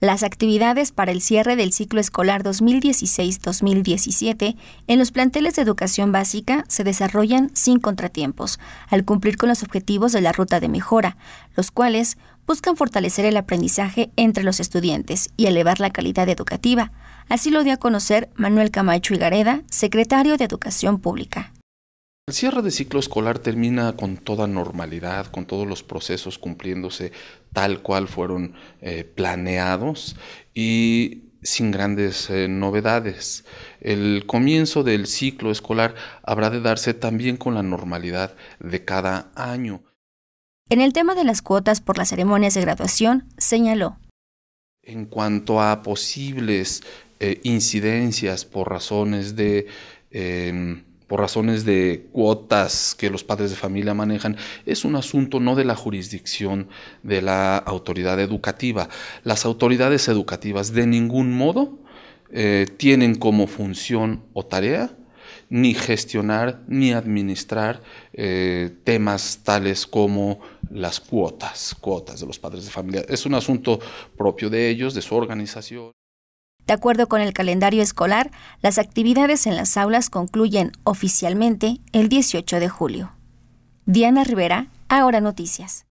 las actividades para el cierre del ciclo escolar 2016-2017 en los planteles de educación básica se desarrollan sin contratiempos, al cumplir con los objetivos de la ruta de mejora, los cuales buscan fortalecer el aprendizaje entre los estudiantes y elevar la calidad educativa. Así lo dio a conocer Manuel Camacho Higareda, secretario de Educación Pública. El cierre de ciclo escolar termina con toda normalidad, con todos los procesos cumpliéndose tal cual fueron eh, planeados y sin grandes eh, novedades. El comienzo del ciclo escolar habrá de darse también con la normalidad de cada año. En el tema de las cuotas por las ceremonias de graduación, señaló. En cuanto a posibles eh, incidencias por razones de em, por razones de cuotas que los padres de familia manejan, es un asunto no de la jurisdicción de la autoridad educativa. Las autoridades educativas de ningún modo eh, tienen como función o tarea ni gestionar ni administrar eh, temas tales como las cuotas, cuotas de los padres de familia. Es un asunto propio de ellos, de su organización. De acuerdo con el calendario escolar, las actividades en las aulas concluyen oficialmente el 18 de julio. Diana Rivera, Ahora Noticias.